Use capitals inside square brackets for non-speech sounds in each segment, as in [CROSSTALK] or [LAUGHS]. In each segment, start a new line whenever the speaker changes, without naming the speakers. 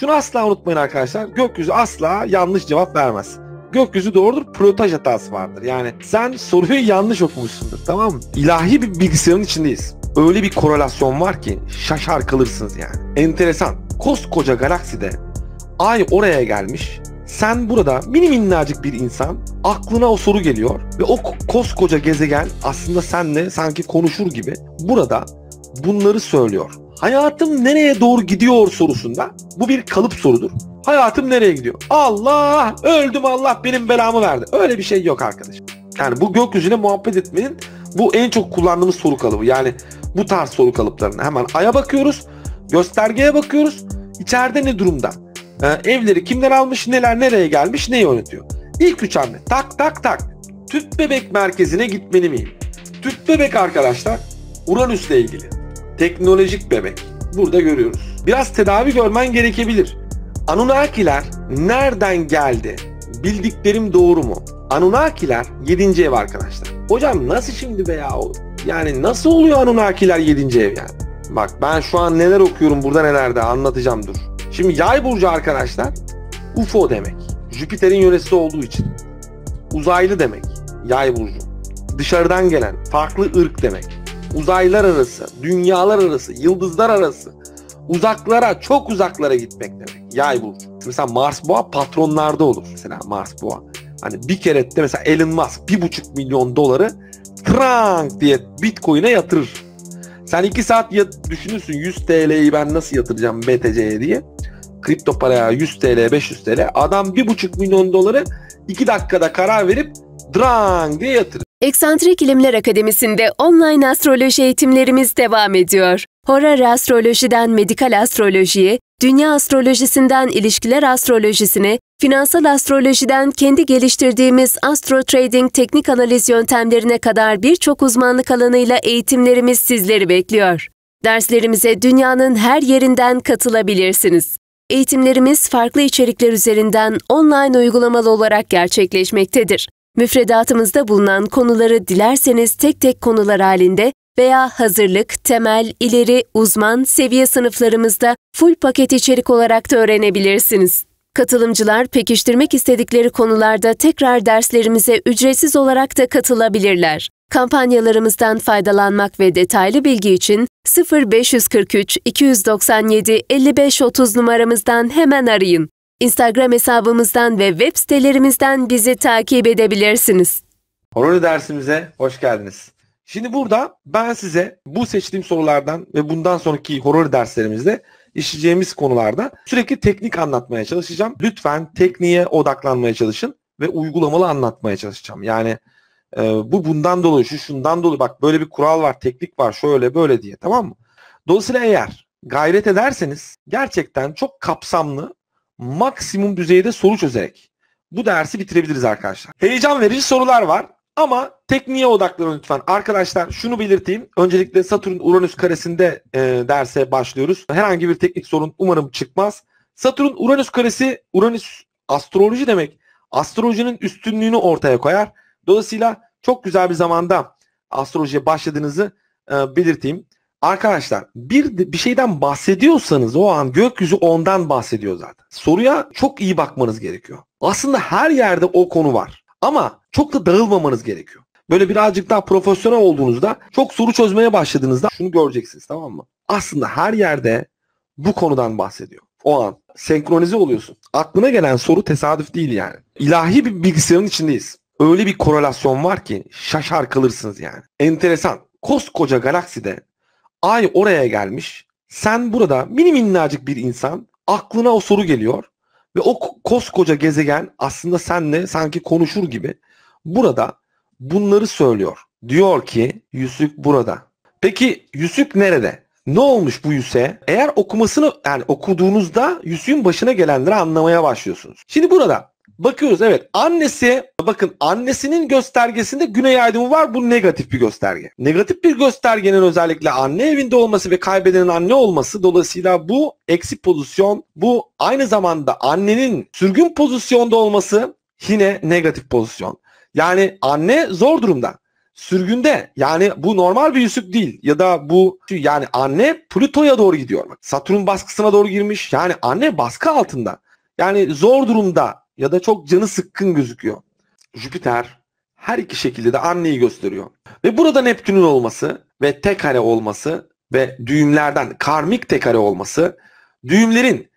Şunu asla unutmayın arkadaşlar. Gökyüzü asla yanlış cevap vermez. Gökyüzü doğrudur, protaj hatası vardır. Yani sen soruyu yanlış okumuşsundur tamam mı? İlahi bir bilgisayarın içindeyiz. Öyle bir korelasyon var ki şaşar kalırsınız yani. Enteresan. Koskoca galakside ay oraya gelmiş. Sen burada mini minnacık bir insan aklına o soru geliyor ve o koskoca gezegen aslında senle sanki konuşur gibi burada bunları söylüyor. Hayatım nereye doğru gidiyor sorusunda bu bir kalıp sorudur. Hayatım nereye gidiyor? Allah öldüm Allah benim belamı verdi. Öyle bir şey yok arkadaş. Yani bu gökyüzüne muhabbet etmenin bu en çok kullandığımız soru kalıbı. Yani bu tarz soru kalıplarını hemen aya bakıyoruz, göstergeye bakıyoruz. İçeride ne durumda? Ee, evleri kimler almış, neler nereye gelmiş, neyi yönetiyor? İlk üç hamle tak tak tak. Tüp bebek merkezine gitmeli miyim? Tüp bebek arkadaşlar Uranüs'le ilgili teknolojik bebek. Burada görüyoruz. Biraz tedavi görmen gerekebilir. Anunnakiler nereden geldi? Bildiklerim doğru mu? Anunnakiler 7. ev arkadaşlar. Hocam nasıl şimdi be ya? Yani nasıl oluyor Anunnakiler 7. ev yani? Bak ben şu an neler okuyorum burada nelerde anlatacağım dur. Şimdi yay burcu arkadaşlar UFO demek. Jüpiter'in yönesi olduğu için. Uzaylı demek yay burcu. Dışarıdan gelen farklı ırk demek uzaylar arası, dünyalar arası, yıldızlar arası uzaklara, çok uzaklara gitmek demek. Yay burcu. Mesela Mars boğa patronlarda olur. Mesela Mars boğa. Hani bir kere de mesela Elon Musk bir buçuk milyon doları trank diye Bitcoin'e yatırır. Sen iki saat yat- düşünürsün 100 TL'yi ben nasıl yatıracağım BTC'ye diye. Kripto paraya 100 TL, 500 TL. Adam bir buçuk milyon doları iki dakikada karar
verip drang diye yatırır. Eksantrik İlimler Akademisi'nde online astroloji eğitimlerimiz devam ediyor. Horar astrolojiden medikal astrolojiye, dünya astrolojisinden ilişkiler astrolojisine, finansal astrolojiden kendi geliştirdiğimiz astro trading teknik analiz yöntemlerine kadar birçok uzmanlık alanıyla eğitimlerimiz sizleri bekliyor. Derslerimize dünyanın her yerinden katılabilirsiniz. Eğitimlerimiz farklı içerikler üzerinden online uygulamalı olarak gerçekleşmektedir. Müfredatımızda bulunan konuları dilerseniz tek tek konular halinde veya hazırlık, temel, ileri, uzman seviye sınıflarımızda full paket içerik olarak da öğrenebilirsiniz. Katılımcılar pekiştirmek istedikleri konularda tekrar derslerimize ücretsiz olarak da katılabilirler. Kampanyalarımızdan faydalanmak ve detaylı bilgi için 0543 297 5530 numaramızdan hemen arayın. Instagram hesabımızdan ve web sitelerimizden bizi takip edebilirsiniz.
Horoni dersimize hoş geldiniz. Şimdi burada ben size bu seçtiğim sorulardan ve bundan sonraki horor derslerimizde işleyeceğimiz konularda sürekli teknik anlatmaya çalışacağım. Lütfen tekniğe odaklanmaya çalışın ve uygulamalı anlatmaya çalışacağım. Yani e, bu bundan dolayı, şu şundan dolayı bak böyle bir kural var, teknik var, şöyle böyle diye tamam mı? Dolayısıyla eğer gayret ederseniz gerçekten çok kapsamlı maksimum düzeyde soru çözerek bu dersi bitirebiliriz arkadaşlar. Heyecan verici sorular var ama tekniğe odaklanın lütfen. Arkadaşlar şunu belirteyim. Öncelikle Satürn Uranüs karesinde e, derse başlıyoruz. Herhangi bir teknik sorun umarım çıkmaz. Satürn Uranüs karesi Uranüs astroloji demek. Astrolojinin üstünlüğünü ortaya koyar. Dolayısıyla çok güzel bir zamanda astrolojiye başladığınızı e, belirteyim. Arkadaşlar bir bir şeyden bahsediyorsanız o an gökyüzü ondan bahsediyor zaten. Soruya çok iyi bakmanız gerekiyor. Aslında her yerde o konu var. Ama çok da dağılmamanız gerekiyor. Böyle birazcık daha profesyonel olduğunuzda çok soru çözmeye başladığınızda şunu göreceksiniz tamam mı? Aslında her yerde bu konudan bahsediyor. O an senkronize oluyorsun. Aklına gelen soru tesadüf değil yani. İlahi bir bilgisayarın içindeyiz. Öyle bir korelasyon var ki şaşar kalırsınız yani. Enteresan. Koskoca galakside ay oraya gelmiş. Sen burada mini minnacık bir insan. Aklına o soru geliyor. Ve o koskoca gezegen aslında senle sanki konuşur gibi burada bunları söylüyor. Diyor ki Yusuf burada. Peki Yusuf nerede? Ne olmuş bu Yusuf'e? Eğer okumasını yani okuduğunuzda Yusuf'un başına gelenleri anlamaya başlıyorsunuz. Şimdi burada Bakıyoruz evet annesi bakın annesinin göstergesinde güney aydınlığı var bu negatif bir gösterge. Negatif bir göstergenin özellikle anne evinde olması ve kaybedenin anne olması dolayısıyla bu eksi pozisyon bu aynı zamanda annenin sürgün pozisyonda olması yine negatif pozisyon. Yani anne zor durumda sürgünde yani bu normal bir yüzük değil ya da bu yani anne Plüto'ya doğru gidiyor. Satürn baskısına doğru girmiş yani anne baskı altında. Yani zor durumda ya da çok canı sıkkın gözüküyor. Jüpiter her iki şekilde de anneyi gösteriyor. Ve burada Neptün'ün olması ve tek hare olması ve düğümlerden karmik tek hare olması, düğümlerin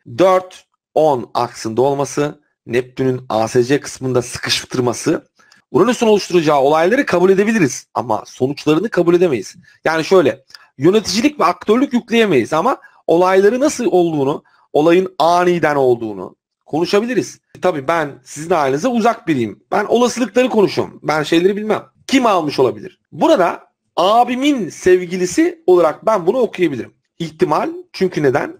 4-10 aksında olması, Neptün'ün ASC kısmında sıkıştırması, Uranüs'ün oluşturacağı olayları kabul edebiliriz ama sonuçlarını kabul edemeyiz. Yani şöyle yöneticilik ve aktörlük yükleyemeyiz ama olayları nasıl olduğunu, olayın aniden olduğunu, konuşabiliriz. Tabii ben sizin ailenize uzak biriyim. Ben olasılıkları konuşuyorum. Ben şeyleri bilmem. Kim almış olabilir? Burada abimin sevgilisi olarak ben bunu okuyabilirim. İhtimal çünkü neden?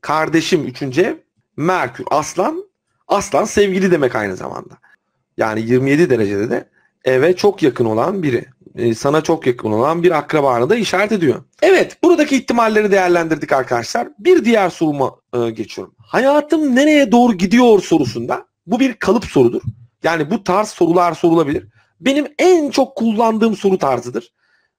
Kardeşim üçüncü ev Merkür aslan. Aslan sevgili demek aynı zamanda. Yani 27 derecede de eve çok yakın olan biri. Ee, sana çok yakın olan bir akrabanı da işaret ediyor. Evet buradaki ihtimalleri değerlendirdik arkadaşlar. Bir diğer soruma e, geçiyorum. Hayatım nereye doğru gidiyor sorusunda bu bir kalıp sorudur. Yani bu tarz sorular sorulabilir. Benim en çok kullandığım soru tarzıdır.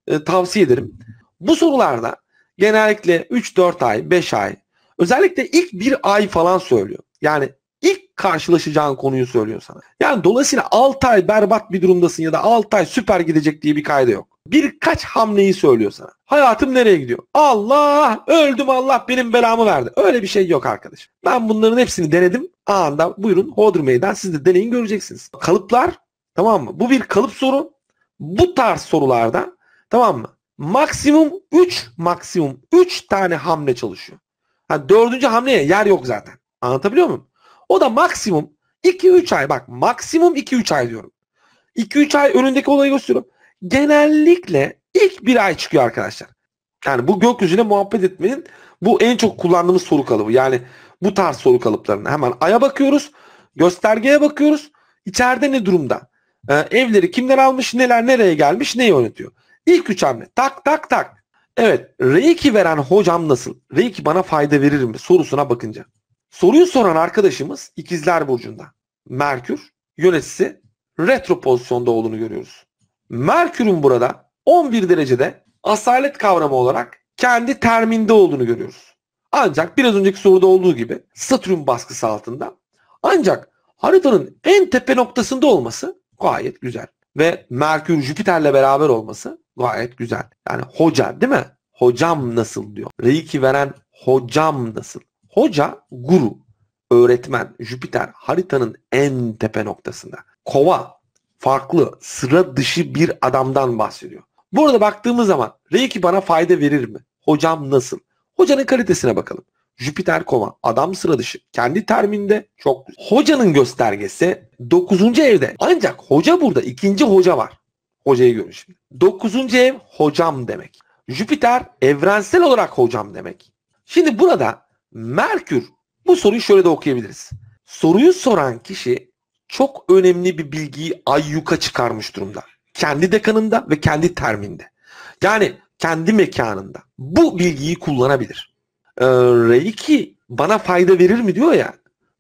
E, tavsiye ederim. Bu sorularda genellikle 3-4 ay, 5 ay özellikle ilk bir ay falan söylüyor. Yani ilk karşılaşacağın konuyu söylüyor sana. Yani dolayısıyla 6 ay berbat bir durumdasın ya da 6 ay süper gidecek diye bir kayda yok birkaç hamleyi söylüyor sana. Hayatım nereye gidiyor? Allah öldüm Allah benim belamı verdi. Öyle bir şey yok arkadaş. Ben bunların hepsini denedim. Anında buyurun Hodri Meydan siz de deneyin göreceksiniz. Kalıplar tamam mı? Bu bir kalıp soru. Bu tarz sorularda tamam mı? Maksimum 3 maksimum 3 tane hamle çalışıyor. Yani dördüncü hamleye yer yok zaten. Anlatabiliyor muyum? O da maksimum 2-3 ay bak maksimum 2-3 ay diyorum. 2-3 ay önündeki olayı gösteriyorum genellikle ilk bir ay çıkıyor arkadaşlar. Yani bu gökyüzüne muhabbet etmenin bu en çok kullandığımız soru kalıbı. Yani bu tarz soru kalıplarını hemen aya bakıyoruz, göstergeye bakıyoruz. İçeride ne durumda? Ee, evleri kimler almış, neler nereye gelmiş, neyi yönetiyor? İlk üç hamle. Tak tak tak. Evet, Reiki veren hocam nasıl? Reiki bana fayda verir mi? Sorusuna bakınca. Soruyu soran arkadaşımız İkizler Burcu'nda. Merkür yöneticisi retro pozisyonda olduğunu görüyoruz. Merkür'ün burada 11 derecede asalet kavramı olarak kendi terminde olduğunu görüyoruz. Ancak biraz önceki soruda olduğu gibi Satürn baskısı altında. Ancak haritanın en tepe noktasında olması gayet güzel. Ve Merkür Jüpiter'le beraber olması gayet güzel. Yani hoca değil mi? Hocam nasıl diyor. Reiki veren hocam nasıl? Hoca guru, öğretmen, Jüpiter haritanın en tepe noktasında. Kova farklı, sıra dışı bir adamdan bahsediyor. Burada baktığımız zaman Reiki bana fayda verir mi? Hocam nasıl? Hocanın kalitesine bakalım. Jüpiter kova adam sıra dışı kendi terminde çok güzel. Hocanın göstergesi 9. evde. Ancak hoca burada ikinci hoca var. Hocayı görün şimdi. 9. ev hocam demek. Jüpiter evrensel olarak hocam demek. Şimdi burada Merkür bu soruyu şöyle de okuyabiliriz. Soruyu soran kişi çok önemli bir bilgiyi ayyuka çıkarmış durumda. Kendi dekanında ve kendi terminde. Yani kendi mekanında. Bu bilgiyi kullanabilir. Ee, Reiki bana fayda verir mi diyor ya.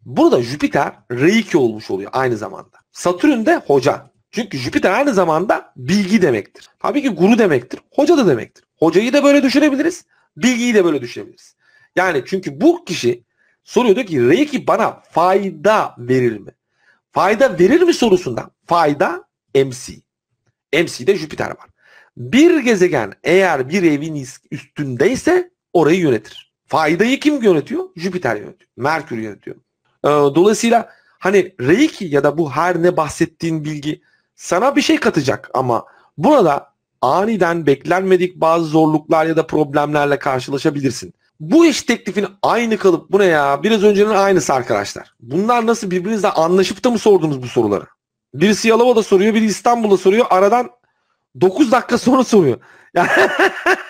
Burada Jüpiter Reiki olmuş oluyor aynı zamanda. Satürn de hoca. Çünkü Jüpiter aynı zamanda bilgi demektir. Tabii ki guru demektir. Hoca da demektir. Hocayı da böyle düşünebiliriz. Bilgiyi de böyle düşünebiliriz. Yani çünkü bu kişi soruyordu ki Reiki bana fayda verir mi? Fayda verir mi sorusundan fayda MC. MC'de Jüpiter var. Bir gezegen eğer bir evin üstündeyse orayı yönetir. Faydayı kim yönetiyor? Jüpiter yönetiyor. Merkür yönetiyor. Ee, dolayısıyla hani Reiki ya da bu her ne bahsettiğin bilgi sana bir şey katacak ama burada aniden beklenmedik bazı zorluklar ya da problemlerle karşılaşabilirsin. Bu iş teklifini aynı kalıp bu ne ya? Biraz öncenin aynısı arkadaşlar. Bunlar nasıl birbirinizle anlaşıp da mı sordunuz bu soruları? Birisi Yalova'da soruyor, biri İstanbul'da soruyor. Aradan 9 dakika sonra soruyor. Yani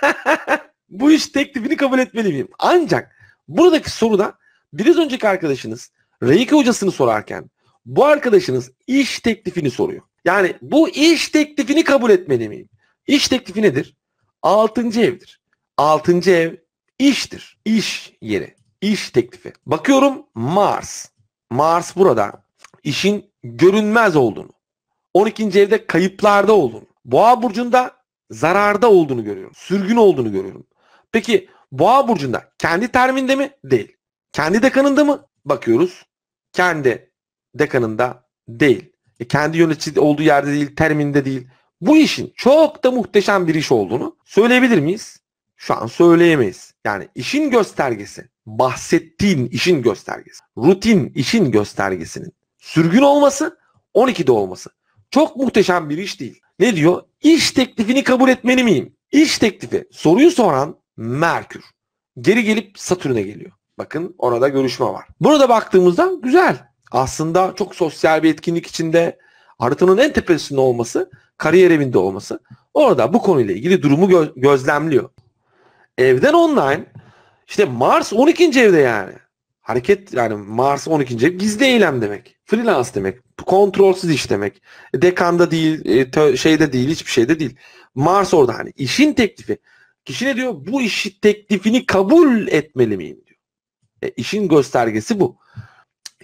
[LAUGHS] bu iş teklifini kabul etmeli miyim? Ancak buradaki soruda biraz önceki arkadaşınız Reiki hocasını sorarken bu arkadaşınız iş teklifini soruyor. Yani bu iş teklifini kabul etmeli miyim? İş teklifi nedir? Altıncı evdir. Altıncı ev İştir. İş yeri. iş teklifi. Bakıyorum Mars. Mars burada işin görünmez olduğunu, 12. evde kayıplarda olduğunu, Boğa burcunda zararda olduğunu görüyorum. Sürgün olduğunu görüyorum. Peki Boğa burcunda kendi terminde mi? Değil. Kendi dekanında mı? Bakıyoruz. Kendi dekanında değil. E kendi yönetici olduğu yerde değil, terminde değil. Bu işin çok da muhteşem bir iş olduğunu söyleyebilir miyiz? Şu an söyleyemeyiz. Yani işin göstergesi, bahsettiğin işin göstergesi, rutin işin göstergesinin sürgün olması, 12'de olması. Çok muhteşem bir iş değil. Ne diyor? İş teklifini kabul etmeli miyim? İş teklifi. Soruyu soran Merkür. Geri gelip Satürn'e geliyor. Bakın orada görüşme var. Burada baktığımızda güzel. Aslında çok sosyal bir etkinlik içinde haritanın en tepesinde olması, kariyer evinde olması orada bu konuyla ilgili durumu gözlemliyor. Evden online. işte Mars 12. evde yani. Hareket yani Mars 12. ev gizli eylem demek. Freelance demek. Kontrolsüz iş demek. E, dekanda değil, e, şeyde değil, hiçbir şeyde değil. Mars orada hani işin teklifi. Kişi ne diyor? Bu işi teklifini kabul etmeli miyim diyor. E, işin göstergesi bu.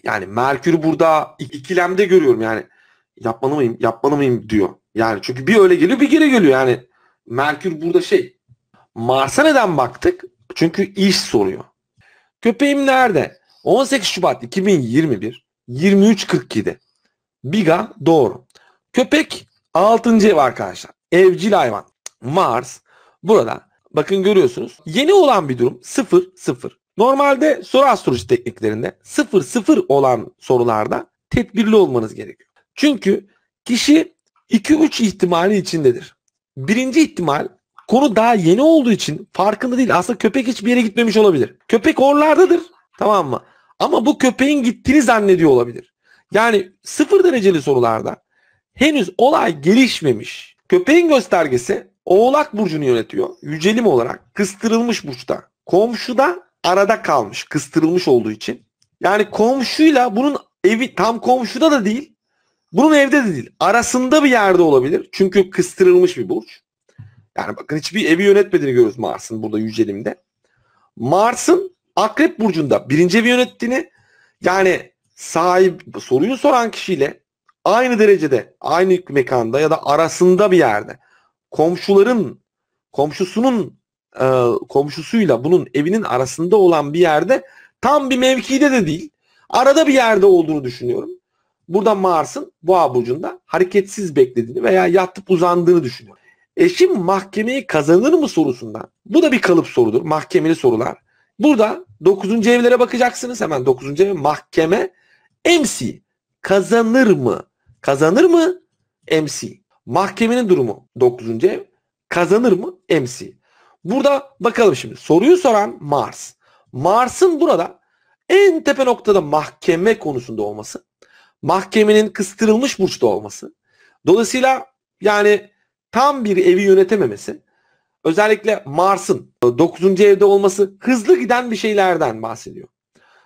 Yani Merkür burada ikilemde görüyorum yani yapmalı mıyım, yapmalı mıyım diyor. Yani çünkü bir öyle geliyor bir geri geliyor yani. Merkür burada şey Mars'a neden baktık? Çünkü iş soruyor. Köpeğim nerede? 18 Şubat 2021 23:42'de. Biga doğru. Köpek 6. ev arkadaşlar. Evcil hayvan. Mars burada bakın görüyorsunuz yeni olan bir durum 0 0. Normalde soru astroloji tekniklerinde 0 0 olan sorularda tedbirli olmanız gerekiyor. Çünkü kişi 2-3 ihtimali içindedir. Birinci ihtimal Konu daha yeni olduğu için farkında değil. Aslında köpek hiçbir yere gitmemiş olabilir. Köpek oralardadır. Tamam mı? Ama bu köpeğin gittiğini zannediyor olabilir. Yani sıfır dereceli sorularda henüz olay gelişmemiş. Köpeğin göstergesi Oğlak Burcu'nu yönetiyor. Yücelim olarak kıstırılmış burçta. Komşuda arada kalmış. Kıstırılmış olduğu için. Yani komşuyla bunun evi tam komşuda da değil. Bunun evde de değil. Arasında bir yerde olabilir. Çünkü kıstırılmış bir burç. Yani bakın hiçbir evi yönetmediğini görüyoruz Mars'ın burada yücelimde. Mars'ın Akrep Burcu'nda birinci evi yönettiğini yani sahip soruyu soran kişiyle aynı derecede aynı mekanda ya da arasında bir yerde komşuların komşusunun e, komşusuyla bunun evinin arasında olan bir yerde tam bir mevkide de değil arada bir yerde olduğunu düşünüyorum. Burada Mars'ın boğa burcunda hareketsiz beklediğini veya yatıp uzandığını düşünüyorum. Eşim mahkemeyi kazanır mı sorusundan. Bu da bir kalıp sorudur. Mahkemeli sorular. Burada 9. evlere bakacaksınız. Hemen 9. ev mahkeme MC kazanır mı? Kazanır mı? MC. Mahkemenin durumu 9. ev kazanır mı? MC. Burada bakalım şimdi. Soruyu soran Mars. Mars'ın burada en tepe noktada mahkeme konusunda olması. Mahkemenin kıstırılmış burçta olması. Dolayısıyla yani tam bir evi yönetememesi özellikle Mars'ın 9. E, evde olması hızlı giden bir şeylerden bahsediyor.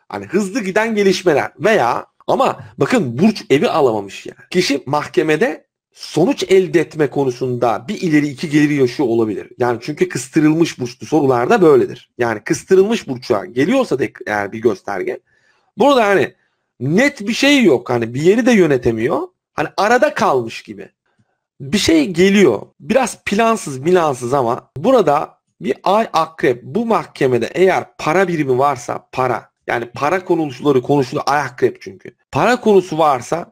Hani hızlı giden gelişmeler veya ama bakın Burç evi alamamış yani. Kişi mahkemede sonuç elde etme konusunda bir ileri iki geri yaşı olabilir. Yani çünkü kıstırılmış burçlu sorularda böyledir. Yani kıstırılmış burçluğa geliyorsa de yani bir gösterge. Burada hani net bir şey yok. Hani bir yeri de yönetemiyor. Hani arada kalmış gibi bir şey geliyor. Biraz plansız milansız ama burada bir ay akrep bu mahkemede eğer para birimi varsa para yani para konuları konuşuldu ay akrep çünkü. Para konusu varsa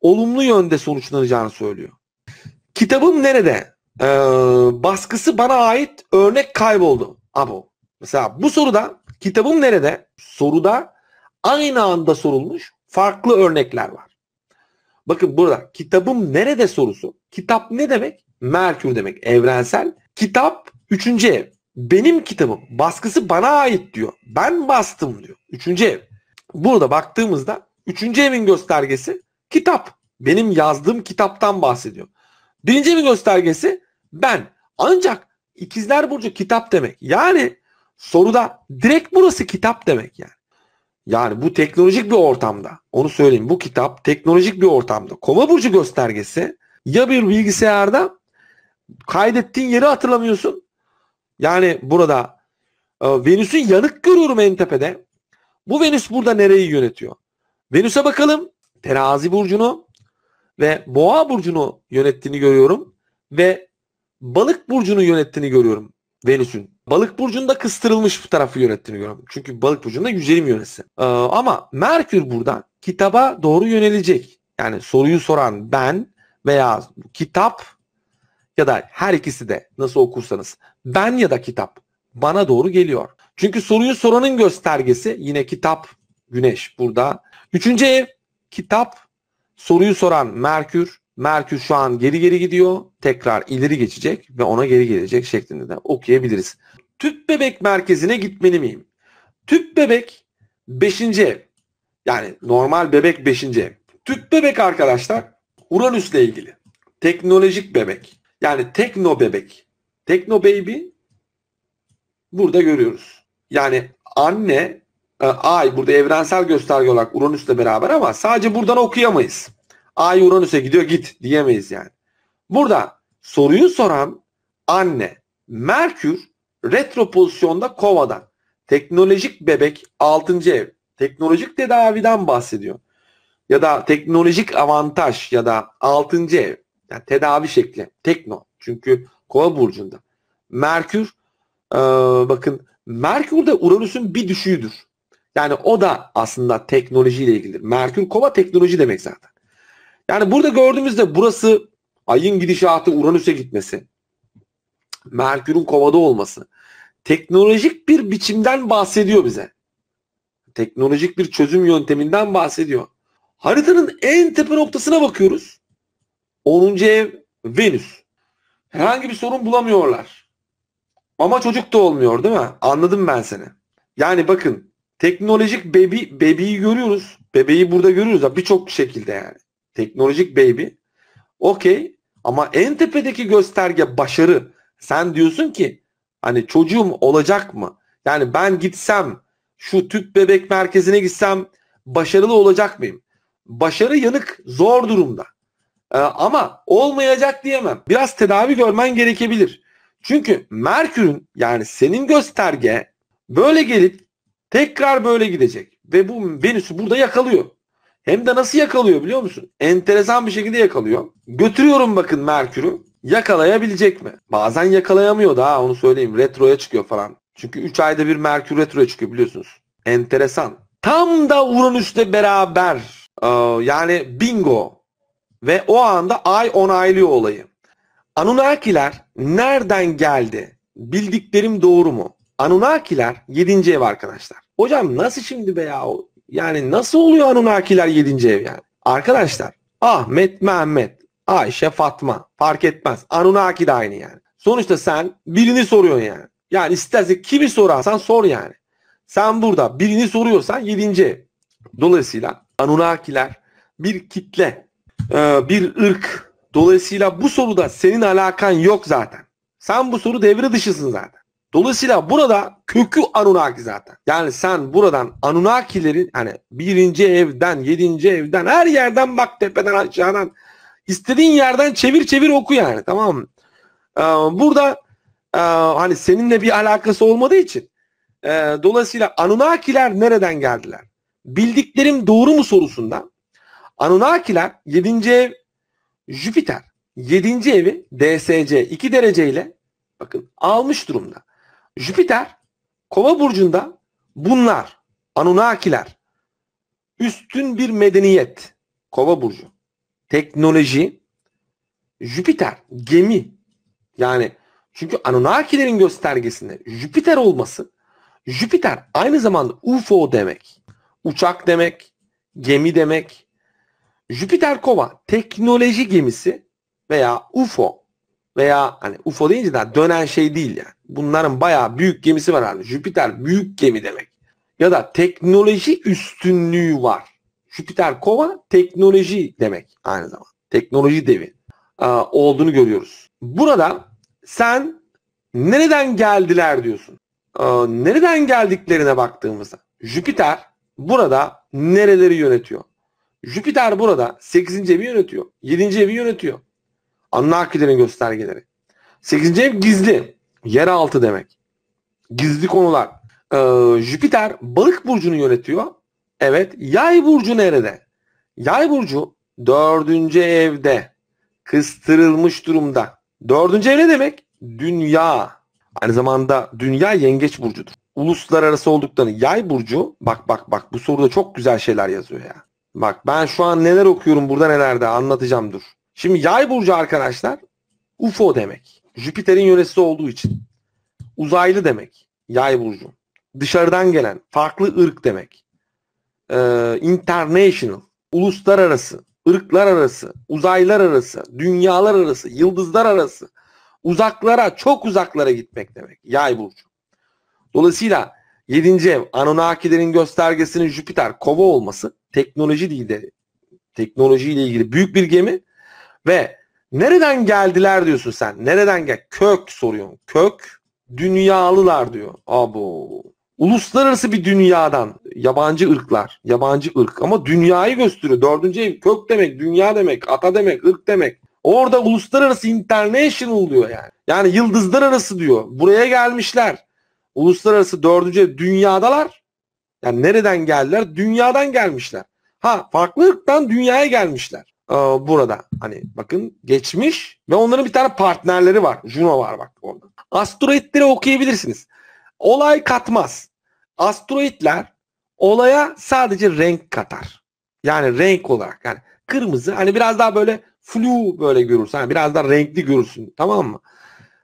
olumlu yönde sonuçlanacağını söylüyor. Kitabım nerede? Ee, baskısı bana ait örnek kayboldu. Abo. Mesela bu soruda kitabım nerede? Soruda aynı anda sorulmuş farklı örnekler var. Bakın burada kitabım nerede sorusu. Kitap ne demek? Merkür demek. Evrensel. Kitap üçüncü ev. Benim kitabım. Baskısı bana ait diyor. Ben bastım diyor. Üçüncü ev. Burada baktığımızda üçüncü evin göstergesi kitap. Benim yazdığım kitaptan bahsediyor. Birinci evin göstergesi ben. Ancak ikizler burcu kitap demek. Yani soruda direkt burası kitap demek yani. Yani bu teknolojik bir ortamda. Onu söyleyeyim. Bu kitap teknolojik bir ortamda. Kova burcu göstergesi ya bir bilgisayarda kaydettiğin yeri hatırlamıyorsun. Yani burada e, Venüs'ün yanık görüyorum en tepede. Bu Venüs burada nereyi yönetiyor? Venüs'e bakalım. Terazi burcunu ve Boğa burcunu yönettiğini görüyorum ve Balık burcunu yönettiğini görüyorum Venüs'ün. Balık burcunda kıstırılmış bu tarafı yönettiğini görüyorum. Çünkü balık burcunda yücelim yönetsin. Ee, ama Merkür burada kitaba doğru yönelecek. Yani soruyu soran ben veya kitap ya da her ikisi de nasıl okursanız ben ya da kitap bana doğru geliyor. Çünkü soruyu soranın göstergesi yine kitap, güneş burada. Üçüncü ev kitap, soruyu soran Merkür. Merkür şu an geri geri gidiyor. Tekrar ileri geçecek ve ona geri gelecek şeklinde de okuyabiliriz. Tüp bebek merkezine gitmeli miyim? Tüp bebek 5. ev. Yani normal bebek 5. ev. Tüp bebek arkadaşlar Uranüs'le ilgili. Teknolojik bebek. Yani tekno bebek. Tekno baby burada görüyoruz. Yani anne e, ay burada evrensel gösterge olarak Uranüs'le beraber ama sadece buradan okuyamayız. Ay Uranüs'e gidiyor git diyemeyiz yani. Burada soruyu soran anne Merkür retro pozisyonda kovadan. Teknolojik bebek 6. ev. Teknolojik tedaviden bahsediyor. Ya da teknolojik avantaj ya da 6. ev. Yani tedavi şekli. Tekno. Çünkü kova burcunda. Merkür e, bakın Merkür de Uranüs'ün bir düşüğüdür. Yani o da aslında teknolojiyle ilgilidir. Merkür kova teknoloji demek zaten. Yani burada gördüğümüzde burası ayın gidişatı Uranüs'e gitmesi. Merkür'ün kovada olması teknolojik bir biçimden bahsediyor bize. Teknolojik bir çözüm yönteminden bahsediyor. Haritanın en tepe noktasına bakıyoruz. 10. ev Venüs. Herhangi bir sorun bulamıyorlar. Ama çocuk da olmuyor değil mi? Anladım ben seni. Yani bakın teknolojik bebi, bebeği görüyoruz. Bebeği burada görüyoruz. Birçok şekilde yani. Teknolojik bebi. Okey. Ama en tepedeki gösterge başarı. Sen diyorsun ki Hani çocuğum olacak mı? Yani ben gitsem şu tüp bebek merkezine gitsem başarılı olacak mıyım? Başarı yanık zor durumda. Ee, ama olmayacak diyemem. Biraz tedavi görmen gerekebilir. Çünkü Merkür'ün yani senin gösterge böyle gelip tekrar böyle gidecek. Ve bu Venüs'ü burada yakalıyor. Hem de nasıl yakalıyor biliyor musun? Enteresan bir şekilde yakalıyor. Götürüyorum bakın Merkür'ü yakalayabilecek mi? Bazen yakalayamıyor da onu söyleyeyim. Retroya çıkıyor falan. Çünkü 3 ayda bir Merkür retroya çıkıyor biliyorsunuz. Enteresan. Tam da Uranüs'le beraber e, yani bingo ve o anda ay onaylıyor olayı. Anunnakiler nereden geldi? Bildiklerim doğru mu? Anunnakiler 7. ev arkadaşlar. Hocam nasıl şimdi be ya? Yani nasıl oluyor Anunnakiler 7. ev yani? Arkadaşlar Ahmet Mehmet Ayşe, Fatma fark etmez. Anunnaki de aynı yani. Sonuçta sen birini soruyorsun yani. Yani istersen kimi sorarsan sor yani. Sen burada birini soruyorsan yedinci Dolayısıyla Anunnakiler bir kitle, e, bir ırk. Dolayısıyla bu soruda senin alakan yok zaten. Sen bu soru devre dışısın zaten. Dolayısıyla burada kökü Anunnaki zaten. Yani sen buradan Anunnakilerin hani birinci evden, yedinci evden, her yerden bak tepeden aşağıdan İstediğin yerden çevir çevir oku yani tamam mı? Ee, burada e, hani seninle bir alakası olmadığı için e, dolayısıyla Anunnakiler nereden geldiler? Bildiklerim doğru mu sorusunda Anunnakiler 7. ev Jüpiter 7. evi DSC 2 dereceyle bakın almış durumda. Jüpiter Kova burcunda bunlar Anunnakiler üstün bir medeniyet Kova burcu teknoloji, Jüpiter, gemi. Yani çünkü Anunnakilerin göstergesinde Jüpiter olması, Jüpiter aynı zamanda UFO demek, uçak demek, gemi demek. Jüpiter kova teknoloji gemisi veya UFO veya hani UFO deyince daha dönen şey değil yani. Bunların bayağı büyük gemisi var abi. Jüpiter büyük gemi demek. Ya da teknoloji üstünlüğü var. Jüpiter kova teknoloji demek aynı zamanda. Teknoloji devi a, olduğunu görüyoruz. Burada sen nereden geldiler diyorsun. A, nereden geldiklerine baktığımızda Jüpiter burada nereleri yönetiyor? Jüpiter burada 8. evi yönetiyor. 7. evi yönetiyor. Annakilerin göstergeleri. 8. ev gizli. Yeraltı demek. Gizli konular. Ee, Jüpiter balık burcunu yönetiyor. Evet. Yay burcu nerede? Yay burcu dördüncü evde kıstırılmış durumda. Dördüncü ev ne demek? Dünya. Aynı zamanda dünya yengeç burcudur. Uluslararası olduklarını yay burcu bak bak bak bu soruda çok güzel şeyler yazıyor ya. Bak ben şu an neler okuyorum burada nelerde anlatacağım dur. Şimdi yay burcu arkadaşlar UFO demek. Jüpiter'in yöneticisi olduğu için. Uzaylı demek. Yay burcu. Dışarıdan gelen farklı ırk demek e, international, uluslararası, ırklar arası, uzaylar arası, dünyalar arası, yıldızlar arası, uzaklara, çok uzaklara gitmek demek. Yay burcu. Dolayısıyla 7. ev Anunnakilerin göstergesinin Jüpiter kova olması teknoloji lideri. Teknolojiyle ilgili büyük bir gemi ve nereden geldiler diyorsun sen? Nereden gel? Kök soruyorsun. Kök dünyalılar diyor. Abo uluslararası bir dünyadan yabancı ırklar, yabancı ırk ama dünyayı gösteriyor. Dördüncü ev kök demek, dünya demek, ata demek, ırk demek. Orada uluslararası international diyor yani. Yani yıldızlar arası diyor. Buraya gelmişler. Uluslararası dördüncü ev dünyadalar. Yani nereden geldiler? Dünyadan gelmişler. Ha farklı ırktan dünyaya gelmişler. Ee, burada hani bakın geçmiş ve onların bir tane partnerleri var. Juno var bak orada. Asteroidleri okuyabilirsiniz. Olay katmaz. Asteroidler olaya sadece renk katar. Yani renk olarak. Yani kırmızı hani biraz daha böyle flu böyle görürsün. Hani biraz daha renkli görürsün. Tamam mı?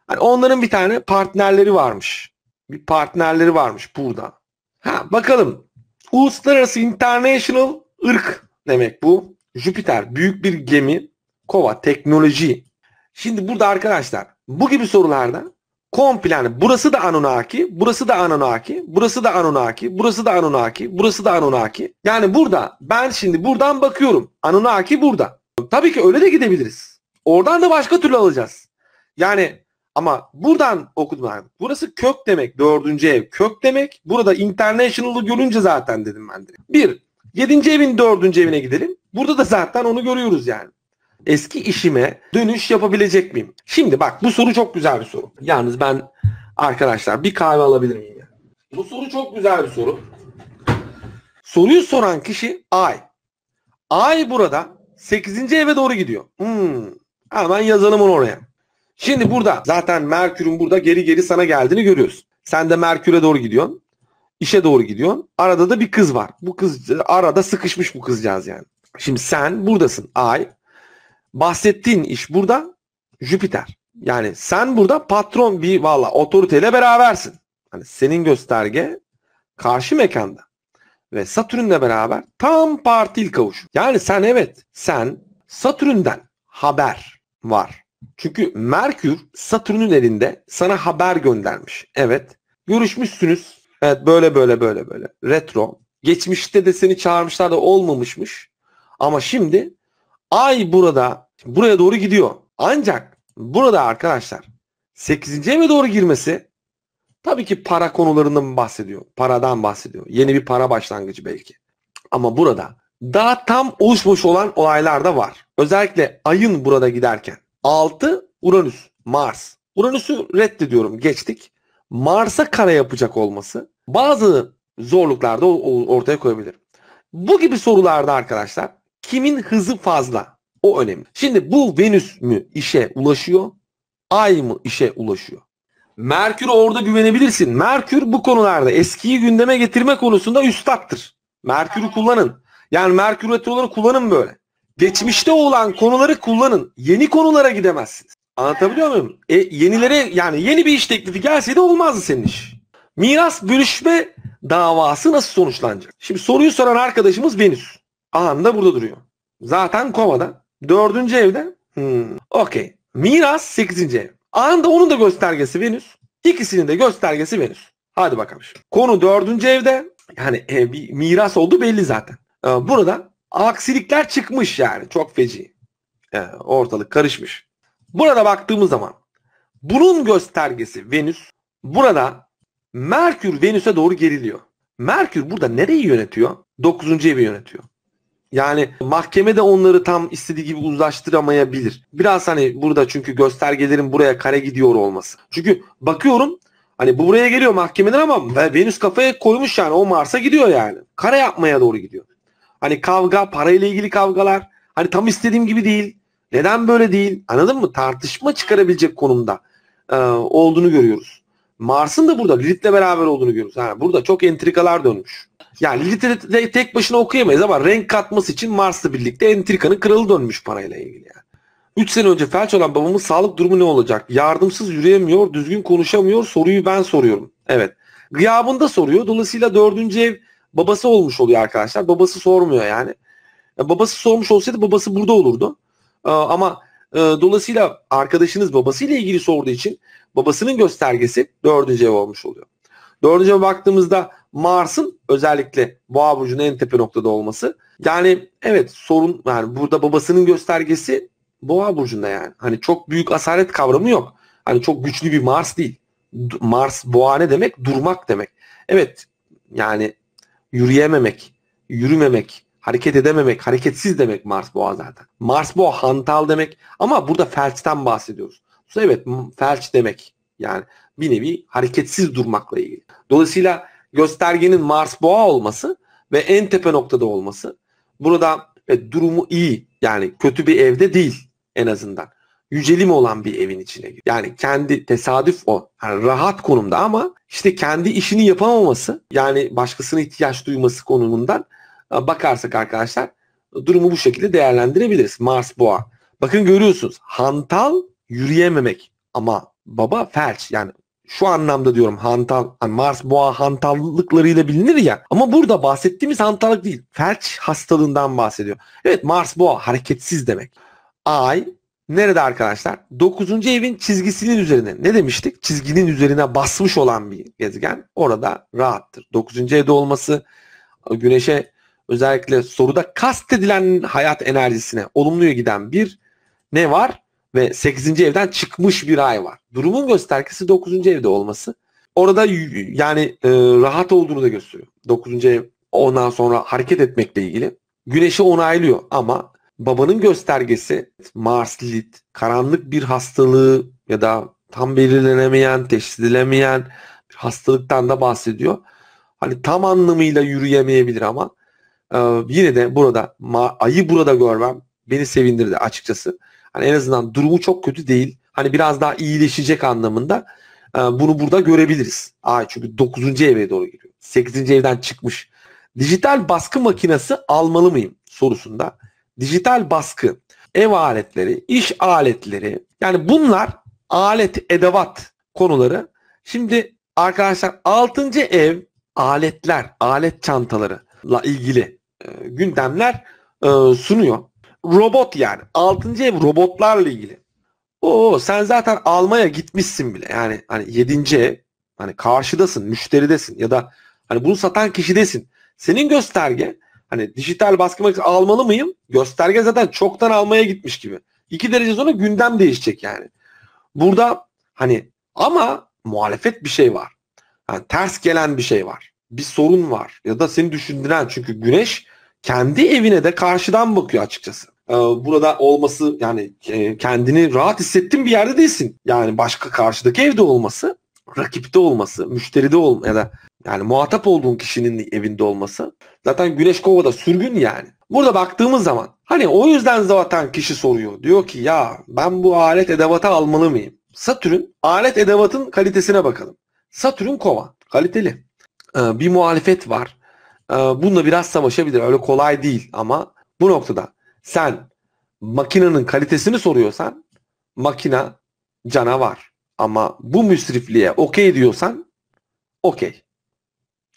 Hani onların bir tane partnerleri varmış. Bir partnerleri varmış burada. Ha bakalım. Uluslararası International ırk demek bu. Jüpiter büyük bir gemi. Kova teknoloji. Şimdi burada arkadaşlar bu gibi sorularda komple yani burası da Anunnaki, burası da Anunnaki, burası da Anunnaki, burası da Anunnaki, burası da Anunnaki. Yani burada ben şimdi buradan bakıyorum. Anunnaki burada. Tabii ki öyle de gidebiliriz. Oradan da başka türlü alacağız. Yani ama buradan okudum. Burası kök demek. Dördüncü ev kök demek. Burada international'ı görünce zaten dedim ben direkt. Bir. Yedinci evin dördüncü evine gidelim. Burada da zaten onu görüyoruz yani eski işime dönüş yapabilecek miyim? Şimdi bak bu soru çok güzel bir soru. Yalnız ben arkadaşlar bir kahve alabilir miyim? Ya? Bu soru çok güzel bir soru. Soruyu soran kişi ay. Ay burada 8. eve doğru gidiyor. Hmm. Hemen yazalım onu oraya. Şimdi burada zaten Merkür'ün burada geri geri sana geldiğini görüyoruz. Sen de Merkür'e doğru gidiyorsun. İşe doğru gidiyorsun. Arada da bir kız var. Bu kız arada sıkışmış bu kızcağız yani. Şimdi sen buradasın. Ay bahsettiğin iş burada Jüpiter. Yani sen burada patron bir valla otoriteyle berabersin. Hani senin gösterge karşı mekanda ve Satürn'le beraber tam partil kavuşum. Yani sen evet sen Satürn'den haber var. Çünkü Merkür Satürn'ün elinde sana haber göndermiş. Evet görüşmüşsünüz. Evet böyle böyle böyle böyle retro. Geçmişte de seni çağırmışlar da olmamışmış. Ama şimdi Ay burada buraya doğru gidiyor. Ancak burada arkadaşlar 8. eve doğru girmesi tabii ki para konularından bahsediyor. Paradan bahsediyor. Yeni bir para başlangıcı belki. Ama burada daha tam oluşmuş olan olaylar da var. Özellikle ayın burada giderken. 6 Uranüs, Mars. Uranüs'ü reddediyorum geçtik. Mars'a kara yapacak olması bazı zorluklarda ortaya koyabilir. Bu gibi sorularda arkadaşlar Kimin hızı fazla? O önemli. Şimdi bu Venüs mü işe ulaşıyor? Ay mı işe ulaşıyor? Merkür orada güvenebilirsin. Merkür bu konularda eskiyi gündeme getirme konusunda üstattır. Merkür'ü kullanın. Yani Merkür retroları kullanın böyle. Geçmişte olan konuları kullanın. Yeni konulara gidemezsiniz. Anlatabiliyor muyum? E, yenilere yani yeni bir iş teklifi gelseydi olmazdı senin iş. Miras bölüşme davası nasıl sonuçlanacak? Şimdi soruyu soran arkadaşımız Venüs anında burada duruyor. Zaten kovada Dördüncü evde. Hmm, Okey. Miras sekizinci ev. Anında onun da göstergesi Venüs. İkisinin de göstergesi Venüs. Hadi bakalım. Şimdi. Konu dördüncü evde. Yani e, bir miras oldu belli zaten. E, burada aksilikler çıkmış yani. Çok feci. E, ortalık karışmış. Burada baktığımız zaman bunun göstergesi Venüs. Burada Merkür Venüs'e doğru geriliyor. Merkür burada nereyi yönetiyor? Dokuzuncu evi yönetiyor. Yani mahkeme de onları tam istediği gibi uzlaştıramayabilir. Biraz hani burada çünkü göstergelerin buraya kare gidiyor olması. Çünkü bakıyorum hani bu buraya geliyor mahkemeden ama Venüs kafaya koymuş yani o Mars'a gidiyor yani. Kare yapmaya doğru gidiyor. Hani kavga, parayla ilgili kavgalar. Hani tam istediğim gibi değil. Neden böyle değil? Anladın mı? Tartışma çıkarabilecek konumda e, olduğunu görüyoruz. Mars'ın da burada Lilith'le beraber olduğunu görüyoruz. Yani burada çok entrikalar dönmüş. Yani literatürde tek başına okuyamayız ama renk katması için Mars'la birlikte entrikanın kralı dönmüş parayla ilgili yani. 3 sene önce felç olan babamın sağlık durumu ne olacak? Yardımsız yürüyemiyor, düzgün konuşamıyor, soruyu ben soruyorum. Evet. Gıyabında soruyor. Dolayısıyla dördüncü ev babası olmuş oluyor arkadaşlar. Babası sormuyor yani. E, babası sormuş olsaydı babası burada olurdu. E, ama e, dolayısıyla arkadaşınız babasıyla ilgili sorduğu için babasının göstergesi dördüncü ev olmuş oluyor. Dördüncü eve baktığımızda Mars'ın özellikle boğa burcunun en tepe noktada olması. Yani evet sorun yani burada babasının göstergesi boğa burcunda yani. Hani çok büyük asaret kavramı yok. Hani çok güçlü bir Mars değil. Mars boğa ne demek? Durmak demek. Evet yani yürüyememek, yürümemek, hareket edememek, hareketsiz demek Mars boğa zaten. Mars boğa hantal demek ama burada felçten bahsediyoruz. Evet felç demek yani bir nevi hareketsiz durmakla ilgili. Dolayısıyla göstergenin Mars boğa olması ve en tepe noktada olması burada e, durumu iyi yani kötü bir evde değil en azından. Yücelim olan bir evin içine giriyor. Yani kendi tesadüf o. Yani rahat konumda ama işte kendi işini yapamaması yani başkasına ihtiyaç duyması konumundan e, bakarsak arkadaşlar durumu bu şekilde değerlendirebiliriz. Mars boğa. Bakın görüyorsunuz hantal yürüyememek ama baba felç yani şu anlamda diyorum hantal hani Mars boğa hantallıklarıyla bilinir ya ama burada bahsettiğimiz hantallık değil felç hastalığından bahsediyor. Evet Mars boğa hareketsiz demek. Ay nerede arkadaşlar? 9. evin çizgisinin üzerine ne demiştik? Çizginin üzerine basmış olan bir gezegen orada rahattır. 9. evde olması güneşe özellikle soruda kastedilen hayat enerjisine olumluya giden bir ne var? ve 8. evden çıkmış bir ay var. Durumun göstergesi 9. evde olması. Orada yani e, rahat olduğunu da gösteriyor. 9. ev ondan sonra hareket etmekle ilgili. Güneşi onaylıyor ama babanın göstergesi Mars Lit karanlık bir hastalığı ya da tam belirlenemeyen, teşhis edilemeyen bir hastalıktan da bahsediyor. Hani tam anlamıyla yürüyemeyebilir ama e, yine de burada ma, ayı burada görmem beni sevindirdi açıkçası. Hani en azından durumu çok kötü değil. Hani biraz daha iyileşecek anlamında e, bunu burada görebiliriz. Ay çünkü 9. eve doğru giriyor. 8. evden çıkmış. Dijital baskı makinesi almalı mıyım sorusunda. Dijital baskı, ev aletleri, iş aletleri yani bunlar alet edevat konuları. Şimdi arkadaşlar 6. ev aletler, alet çantaları ilgili e, gündemler e, sunuyor. Robot yani. Altıncı ev robotlarla ilgili. O sen zaten almaya gitmişsin bile. Yani hani yedinci ev hani karşıdasın, müşteridesin ya da hani bunu satan kişidesin. Senin gösterge hani dijital baskı makinesi almalı mıyım? Gösterge zaten çoktan almaya gitmiş gibi. İki derece sonra gündem değişecek yani. Burada hani ama muhalefet bir şey var. Yani ters gelen bir şey var. Bir sorun var ya da seni düşündüren çünkü güneş kendi evine de karşıdan bakıyor açıkçası. Ee, burada olması yani e, kendini rahat hissettiğin bir yerde değilsin. Yani başka karşıdaki evde olması, rakipte olması, müşteride ol ya da yani muhatap olduğun kişinin evinde olması. Zaten Güneş Kova'da sürgün yani. Burada baktığımız zaman hani o yüzden zaten kişi soruyor. Diyor ki ya ben bu alet edevata almalı mıyım? Satürn alet edevatın kalitesine bakalım. Satürn kova kaliteli. Ee, bir muhalefet var e, bununla biraz savaşabilir. Öyle kolay değil ama bu noktada sen makinenin kalitesini soruyorsan makina canavar. Ama bu müsrifliğe okey diyorsan okey.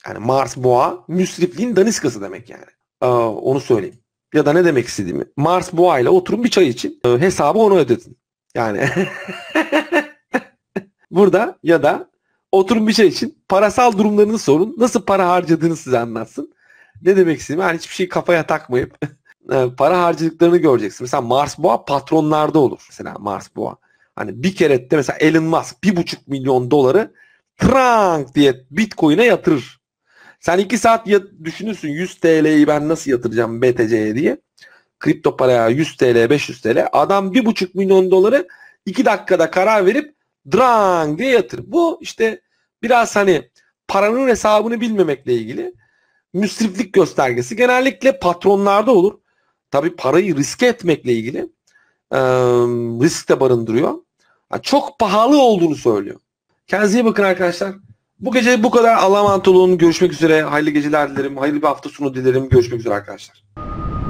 Yani Mars boğa müsrifliğin daniskası demek yani. Ee, onu söyleyeyim. Ya da ne demek istediğimi. Mars boğa ile oturun bir çay için e, hesabı onu ödedin. Yani [LAUGHS] burada ya da oturun bir şey için parasal durumlarını sorun. Nasıl para harcadığını size anlatsın. Ne demek istediğimi yani hiçbir şeyi kafaya takmayıp [LAUGHS] e, para harcadıklarını göreceksin. Mesela Mars Boğa patronlarda olur. Mesela Mars Boğa. Hani bir kere de mesela Elon Musk bir buçuk milyon doları trank diye Bitcoin'e yatırır. Sen iki saat ya düşünürsün 100 TL'yi ben nasıl yatıracağım BTC'ye diye. Kripto paraya 100 TL 500 TL. Adam bir buçuk milyon doları iki dakikada karar verip drang diye yatır. Bu işte biraz hani paranın hesabını bilmemekle ilgili müsriflik göstergesi. Genellikle patronlarda olur. Tabi parayı riske etmekle ilgili e, risk de barındırıyor. Yani çok pahalı olduğunu söylüyor. Kendinize bakın arkadaşlar. Bu gece bu kadar. Allah'a emanet olun. Görüşmek üzere. Hayırlı geceler dilerim. Hayırlı bir hafta sonu dilerim. Görüşmek üzere arkadaşlar.